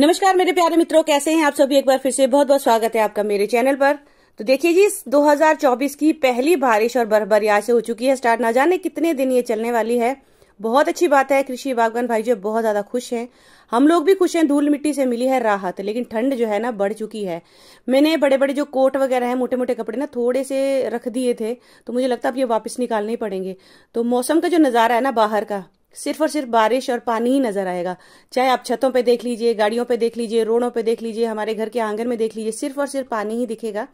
नमस्कार मेरे प्यारे मित्रों कैसे हैं आप सभी एक बार फिर से बहुत बहुत स्वागत है आपका मेरे चैनल पर तो देखिए जी 2024 की पहली बारिश और बर्फबारी आज से हो चुकी है स्टार्ट ना जाने कितने दिन ये चलने वाली है बहुत अच्छी बात है कृषि बागवान भाई जो बहुत ज्यादा खुश हैं हम लोग भी खुश हैं धूल मिट्टी से मिली है राहत लेकिन ठंड जो है ना बढ़ चुकी है मैंने बड़े बड़े जो कोट वगैरह हैं मोटे मोटे कपड़े ना थोड़े से रख दिए थे तो मुझे लगता है अब ये वापस निकालने ही पड़ेंगे तो मौसम का जो नज़ारा है ना बाहर का सिर्फ और सिर्फ बारिश और पानी ही नजर आएगा चाहे आप छतों पे देख लीजिए गाड़ियों पे देख लीजिए रोडों पे देख लीजिए हमारे घर के आंगन में देख लीजिए सिर्फ और सिर्फ पानी ही दिखेगा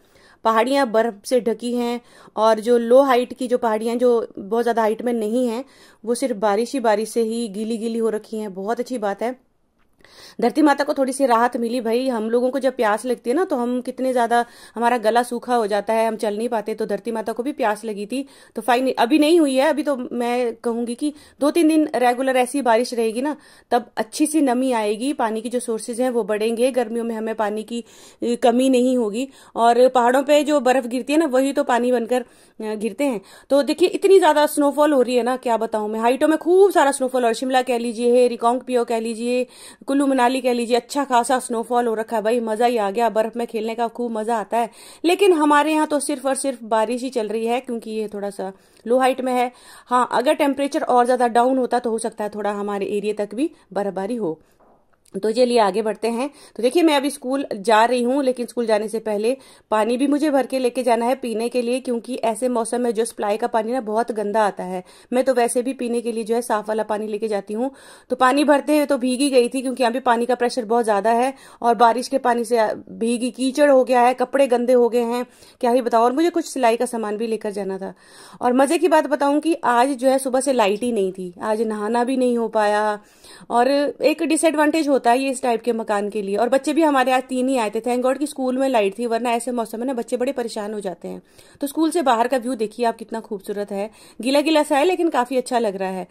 पहाड़ियां बर्फ से ढकी हैं और जो लो हाइट की जो पहाड़ियां जो बहुत ज़्यादा हाइट में नहीं है वो सिर्फ बारिश ही बारिश से ही गीली गीली हो रखी हैं बहुत अच्छी बात है धरती माता को थोड़ी सी राहत मिली भाई हम लोगों को जब प्यास लगती है ना तो हम कितने ज्यादा हमारा गला सूखा हो जाता है हम चल नहीं पाते तो धरती माता को भी प्यास लगी थी तो फाइन अभी नहीं हुई है अभी तो मैं कहूंगी कि दो तीन दिन रेगुलर ऐसी बारिश रहेगी ना तब अच्छी सी नमी आएगी पानी की जो सोर्सेज हैं वो बढ़ेंगे गर्मियों में हमें पानी की कमी नहीं होगी और पहाड़ों पर जो बर्फ गिरती है ना वही तो पानी बनकर गिरते हैं तो देखिए इतनी ज्यादा स्नोफॉल हो रही है ना क्या बताऊं मैं हाइटों में खूब सारा स्नोफॉल और शिमला कह लीजिए रिकोंग पियो कह लीजिए कुल्लू कुल्लू मनाली कह लीजिए अच्छा खासा स्नोफॉल हो रखा है भाई मजा ही आ गया बर्फ में खेलने का खूब मजा आता है लेकिन हमारे यहाँ तो सिर्फ और सिर्फ बारिश ही चल रही है क्योंकि ये थोड़ा सा लो हाइट में है हाँ अगर टेम्परेचर और ज्यादा डाउन होता तो हो सकता है थोड़ा हमारे एरिया तक भी बर्फबारी हो तो चलिए आगे बढ़ते हैं तो देखिए मैं अभी स्कूल जा रही हूँ लेकिन स्कूल जाने से पहले पानी भी मुझे भर के लेके जाना है पीने के लिए क्योंकि ऐसे मौसम में जो सप्लाई का पानी ना बहुत गंदा आता है मैं तो वैसे भी पीने के लिए जो है साफ वाला पानी लेके जाती हूँ तो पानी भरते हुए तो भीगी गई थी क्योंकि यहाँ पे पानी का प्रेशर बहुत ज्यादा है और बारिश के पानी से भीगी कीचड़ हो गया है कपड़े गंदे हो गए हैं क्या ही बताओ और मुझे कुछ सिलाई का सामान भी लेकर जाना था और मजे की बात बताऊं कि आज जो है सुबह से लाइट ही नहीं थी आज नहाना भी नहीं हो पाया और एक डिसएडवांटेज होता होता है ये इस टाइप के मकान के लिए और बच्चे भी हमारे यहाँ तीन ही आए थे थैंक गॉड कि स्कूल में लाइट थी वरना ऐसे मौसम में ना बच्चे बड़े परेशान हो जाते हैं तो स्कूल से बाहर का व्यू देखिए आप कितना खूबसूरत है गीला गीला सा है लेकिन काफ़ी अच्छा लग रहा है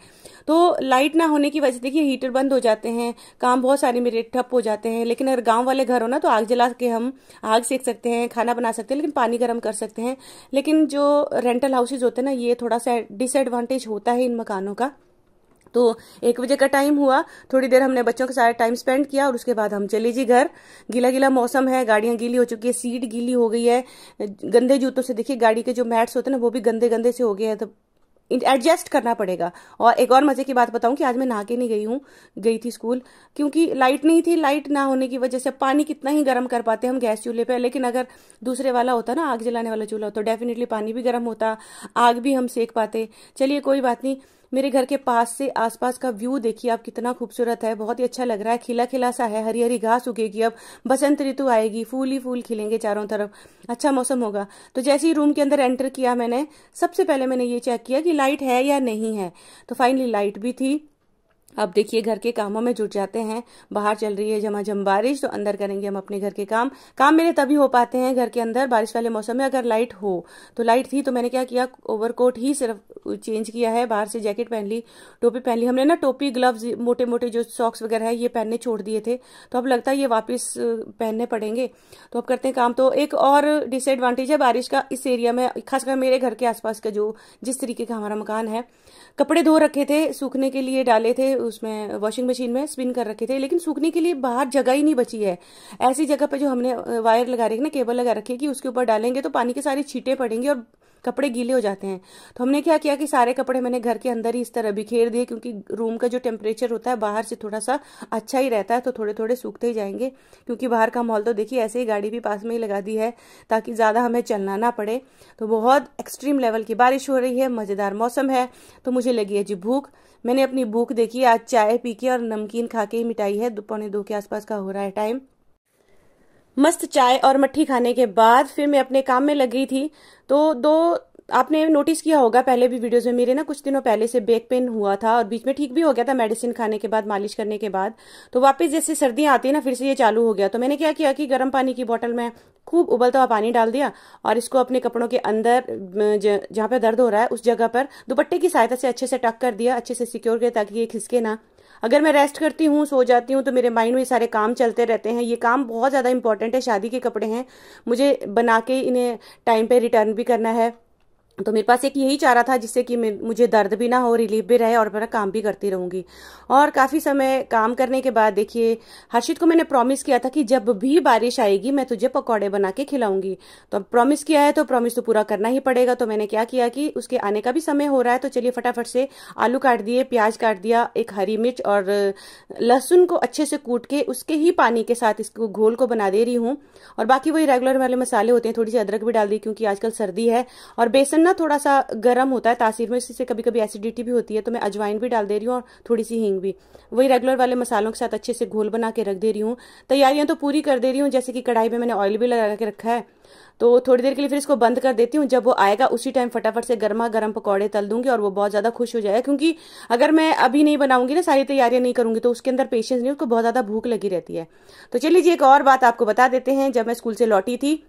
तो लाइट ना होने की वजह से देखिए हीटर बंद हो जाते हैं काम बहुत सारे मेरे ठप हो जाते हैं लेकिन अगर गाँव वाले घर हो ना तो आग जला के हम आग सेक सकते हैं खाना बना सकते हैं लेकिन पानी गर्म कर सकते हैं लेकिन जो रेंटल हाउसेज होते हैं ना ये थोड़ा सा डिसएडवांटेज होता है इन मकानों का तो एक बजे का टाइम हुआ थोड़ी देर हमने बच्चों के साथ टाइम स्पेंड किया और उसके बाद हम चले जी घर गीला गीला मौसम है गाड़ियां गीली हो चुकी है सीट गीली हो गई है गंदे जूतों से देखिए गाड़ी के जो मैट्स होते हैं ना वो भी गंदे गंदे से हो गए हैं तो एडजस्ट करना पड़ेगा और एक और मजे की बात बताऊं कि आज मैं नहा के नहीं गई हूं गई थी स्कूल क्योंकि लाइट नहीं थी लाइट ना होने की वजह से पानी कितना ही गर्म कर पाते हम गैस चूल्हे पे लेकिन अगर दूसरे वाला होता ना आग जलाने वाला चूल्हा तो डेफिनेटली पानी भी गर्म होता आग भी हम सेक पाते चलिए कोई बात नहीं मेरे घर के पास से आसपास का व्यू देखिए आप कितना खूबसूरत है बहुत ही अच्छा लग रहा है खिला खिला सा है हरी हरी घास उगेगी अब बसंत ऋतु आएगी फूल ही फूल खिलेंगे चारों तरफ अच्छा मौसम होगा तो जैसे ही रूम के अंदर एंटर किया मैंने सबसे पहले मैंने ये चेक किया कि लाइट है या नहीं है तो फाइनली लाइट भी थी अब देखिए घर के कामों में जुट जाते हैं बाहर चल रही है झमाझम बारिश तो अंदर करेंगे हम अपने घर के काम काम मेरे तभी हो पाते हैं घर के अंदर बारिश वाले मौसम में अगर लाइट हो तो लाइट थी तो मैंने क्या किया ओवरकोट ही सिर्फ चेंज किया है बाहर से जैकेट पहन ली टोपी पहन ली हमने ना टोपी ग्लव्स मोटे मोटे जो सॉक्स वगैरह है ये पहनने छोड़ दिए थे तो अब लगता है ये वापिस पहनने पड़ेंगे तो अब करते हैं काम तो एक और डिसएडवांटेज है बारिश का इस एरिया में खासकर मेरे घर के आसपास का जो जिस तरीके का हमारा मकान है कपड़े धो रखे थे सूखने के लिए डाले थे उसमें वॉशिंग मशीन में स्पिन कर रखे थे लेकिन सूखने के लिए बाहर जगह ही नहीं बची है ऐसी जगह पर जो हमने वायर uh, लगा रखे ना केबल लगा रखी है कि उसके ऊपर डालेंगे तो पानी के सारे छीटे पड़ेंगे और कपड़े गीले हो जाते हैं तो हमने क्या किया कि सारे कपड़े मैंने घर के अंदर ही इस तरह बिखेर दिए क्योंकि रूम का जो टेम्परेचर होता है बाहर से थोड़ा सा अच्छा ही रहता है तो थोड़े थोड़े सूखते ही जाएंगे क्योंकि बाहर का माहौल तो देखिए ऐसे ही गाड़ी भी पास में ही लगा दी है ताकि ज़्यादा हमें चलना ना पड़े तो बहुत एक्सट्रीम लेवल की बारिश हो रही है मज़ेदार मौसम है तो मुझे लगी है जी भूख मैंने अपनी भूख देखी आज चाय पी के और नमकीन खा के ही मिटाई है पौने दो के आसपास का हो रहा है टाइम मस्त चाय और मट्ठी खाने के बाद फिर मैं अपने काम में लग गई थी तो दो आपने नोटिस किया होगा पहले भी वीडियोस में मेरे ना कुछ दिनों पहले से बैक पेन हुआ था और बीच में ठीक भी हो गया था मेडिसिन खाने के बाद मालिश करने के बाद तो वापस जैसे सर्दियां आती है ना फिर से ये चालू हो गया तो मैंने क्या किया कि गर्म पानी की बोतल में खूब उबलता हुआ पानी डाल दिया और इसको अपने कपड़ों के अंदर जहां पर दर्द हो रहा है उस जगह पर दुपट्टे की सहायता से अच्छे से टक कर दिया अच्छे से सिक्योर किया ताकि ये खिसके ना अगर मैं रेस्ट करती हूँ सो जाती हूँ तो मेरे माइंड में सारे काम चलते रहते हैं ये काम बहुत ज़्यादा इंपॉर्टेंट है शादी के कपड़े हैं मुझे बना के इन्हें टाइम पर रिटर्न भी करना है तो मेरे पास एक यही चारा था जिससे कि मुझे दर्द भी ना हो रिलीफ भी रहे और मेरा काम भी करती रहूंगी और काफ़ी समय काम करने के बाद देखिए हर्षित को मैंने प्रॉमिस किया था कि जब भी बारिश आएगी मैं तुझे पकौड़े बना के खिलाऊंगी तो अब प्रॉमिस किया है तो प्रॉमिस तो पूरा करना ही पड़ेगा तो मैंने क्या किया कि उसके आने का भी समय हो रहा है तो चलिए फटाफट से आलू काट दिए प्याज काट दिया एक हरी मिर्च और लहसुन को अच्छे से कूट के उसके ही पानी के साथ इसको घोल को बना दे रही हूँ और बाकी वही रेगुलर वाले मसाले होते हैं थोड़ी सी अदरक भी डाल दी क्योंकि आजकल सर्दी है और बेसन ना थोड़ा सा गर्म होता है तासीर में इससे कभी कभी एसिडिटी भी होती है तो मैं अजवाइन भी डाल दे रही हूँ और थोड़ी सी हींग भी वही रेगुलर वाले मसालों के साथ अच्छे से घोल बना के रख दे रही हूँ तैयारियां तो पूरी कर दे रही हूँ जैसे कि कढ़ाई में मैंने ऑयल भी लगा के रखा है तो थोड़ी देर के लिए फिर इसको बंद कर देती हूँ जब वो आएगा उसी टाइम फटाफट से गर्मा गर्म पकौड़े तल दूंगी और वो बहुत ज़्यादा खुश हो जाएगा क्योंकि अगर मैं अभी नहीं बनाऊंगी ना सारी तैयारियां नहीं करूंगी तो उसके अंदर पेशेंस नहीं उसको बहुत ज़्यादा भूख लगी रहती है तो चलिए एक और बात आपको बता देते हैं जब मैं स्कूल से लौटी थी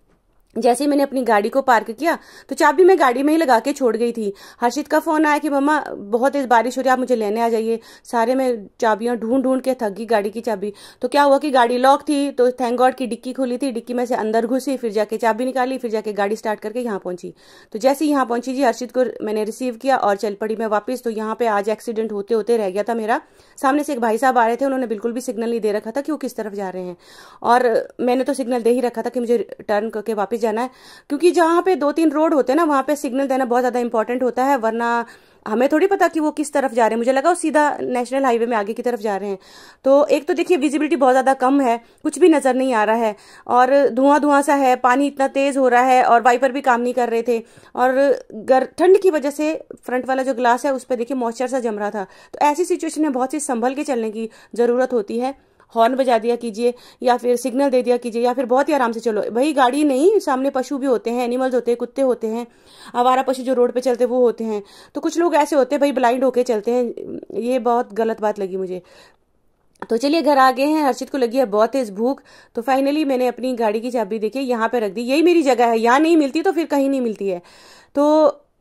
जैसे ही मैंने अपनी गाड़ी को पार्क किया तो चाबी मैं गाड़ी में ही लगा के छोड़ गई थी हर्षित का फोन आया कि मम्मा बहुत तेज बारिश हो रही है आप मुझे लेने आ जाइए सारे मैं चाबियां ढूंढ ढूंढ के थक गई गाड़ी की चाबी तो क्या हुआ कि गाड़ी लॉक थी तो थैंक गॉड की डिक्की खोली थी डिक्की में से अंदर घुसी फिर जाके चाबी निकाली फिर जाके गाड़ी स्टार्ट करके यहाँ पहुंची तो जैसे ही यहाँ पहुंची जी हर्षित को मैंने रिसीव किया और चल पड़ी मैं वापस तो यहाँ पे आज एक्सीडेंट होते होते रह गया था मेरा सामने से एक भाई साहब आ रहे थे उन्होंने बिल्कुल भी सिग्नल नहीं दे रखा था कि वो किस तरफ जा रहे हैं और मैंने तो सिग्नल दे ही रखा था कि मुझे टर्न करके वापस जाना है क्योंकि जहाँ पे दो तीन रोड होते हैं ना वहाँ पे सिग्नल देना बहुत ज़्यादा इंपॉर्टेंट होता है वरना हमें थोड़ी पता कि वो किस तरफ जा रहे हैं मुझे लगा वो सीधा नेशनल हाईवे में आगे की तरफ जा रहे हैं तो एक तो देखिए विजिबिलिटी बहुत ज़्यादा कम है कुछ भी नज़र नहीं आ रहा है और धुआं धुआं सा है पानी इतना तेज़ हो रहा है और वाइपर भी काम नहीं कर रहे थे और ठंड की वजह से फ्रंट वाला जो ग्लास है उस पर देखिए मॉइस्चर सा जम रहा था तो ऐसी सिचुएशन में बहुत सी संभल के चलने की ज़रूरत होती है हॉर्न बजा दिया कीजिए या फिर सिग्नल दे दिया कीजिए या फिर बहुत ही आराम से चलो भाई गाड़ी नहीं सामने पशु भी होते हैं एनिमल्स होते हैं कुत्ते होते हैं आवारा पशु जो रोड पे चलते हैं वो होते हैं तो कुछ लोग ऐसे होते हैं भाई ब्लाइंड होके चलते हैं ये बहुत गलत बात लगी मुझे तो चलिए घर आ गए हैं हर्षित को लगी है बहुत तेज भूख तो फाइनली मैंने अपनी गाड़ी की चाबी देखी यहाँ पे रख दी यही मेरी जगह है यहाँ नहीं मिलती तो फिर कहीं नहीं मिलती है तो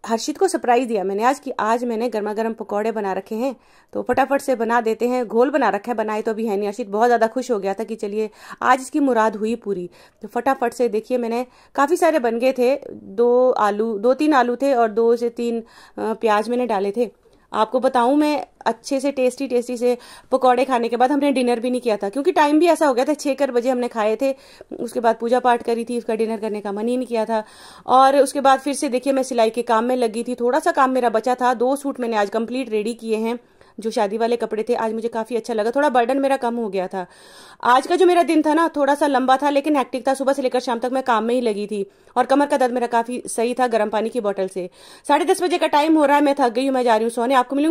हर्षित को सरप्राइज दिया मैंने आज कि आज मैंने गर्मा गर्म पकौड़े बना रखे हैं तो फटाफट से बना देते हैं घोल बना रखा है बनाए तो अभी है नहीं हर्षित बहुत ज़्यादा खुश हो गया था कि चलिए आज इसकी मुराद हुई पूरी तो फटाफट से देखिए मैंने काफ़ी सारे बन गए थे दो आलू दो तीन आलू थे और दो से तीन प्याज मैंने डाले थे आपको बताऊं मैं अच्छे से टेस्टी टेस्टी से पकौड़े खाने के बाद हमने डिनर भी नहीं किया था क्योंकि टाइम भी ऐसा हो गया था छः कर बजे हमने खाए थे उसके बाद पूजा पाठ करी थी उसका डिनर करने का मन ही नहीं किया था और उसके बाद फिर से देखिए मैं सिलाई के काम में लगी थी थोड़ा सा काम मेरा बचा था दो सूट मैंने आज कंप्लीट रेडी किए हैं जो शादी वाले कपड़े थे आज मुझे काफ़ी अच्छा लगा थोड़ा बर्डन मेरा कम हो गया था आज का जो मेरा दिन था ना थोड़ा सा लंबा था लेकिन हैक्टिक था सुबह से लेकर शाम तक मैं काम में ही लगी थी और कमर का दर्द मेरा काफ़ी सही था गर्म पानी की बॉटल से साढ़े दस बजे का टाइम हो रहा है मैं थक गई हूँ मैं जा रही हूँ सोने आपको मिलूँ